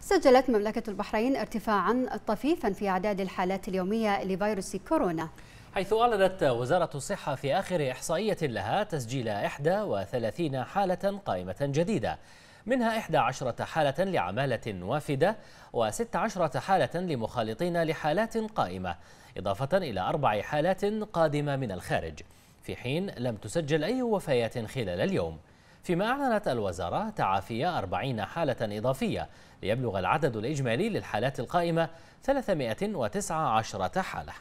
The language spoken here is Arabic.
سجلت مملكة البحرين ارتفاعا طفيفا في أعداد الحالات اليومية لفيروس كورونا حيث أعلنت وزارة الصحة في آخر إحصائية لها تسجيل 31 حالة قائمة جديدة منها 11 حالة لعمالة وافدة و16 حالة لمخالطين لحالات قائمة إضافة إلى أربع حالات قادمة من الخارج في حين لم تسجل أي وفيات خلال اليوم فيما أعلنت الوزارة تعافي 40 حالة إضافية ليبلغ العدد الإجمالي للحالات القائمة 319 حالة